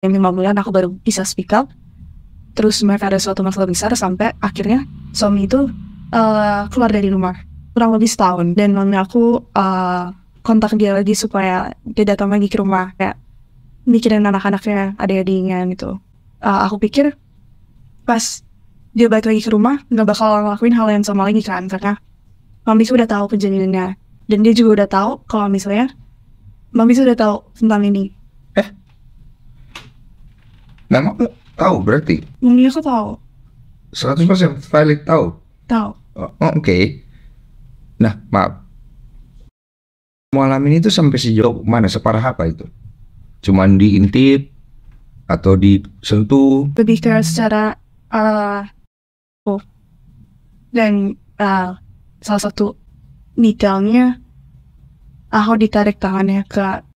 yang lima bulan aku baru bisa speak up terus mereka ada suatu masalah besar sampai akhirnya suami itu uh, keluar dari rumah kurang lebih setahun dan mami aku uh, kontak dia lagi supaya dia datang lagi ke rumah kayak mikirin anak-anaknya yang adiknya gitu uh, aku pikir pas dia balik lagi ke rumah nggak bakal ngelakuin hal yang sama lagi kan karena mami sudah tahu kejadiannya dan dia juga udah tahu kalau misalnya mami sudah tahu tentang ini Nama tahu berarti? Nama aku tahu. 100% valid tahu? Tahu. Oh, oh Oke. Okay. Nah, maaf. Mualamin itu sampai sejauh mana? Separah apa itu? Cuman diintip atau disentuh? Lebih ke secara uh, oh. dan uh, salah satu detailnya aku ditarik tangannya ke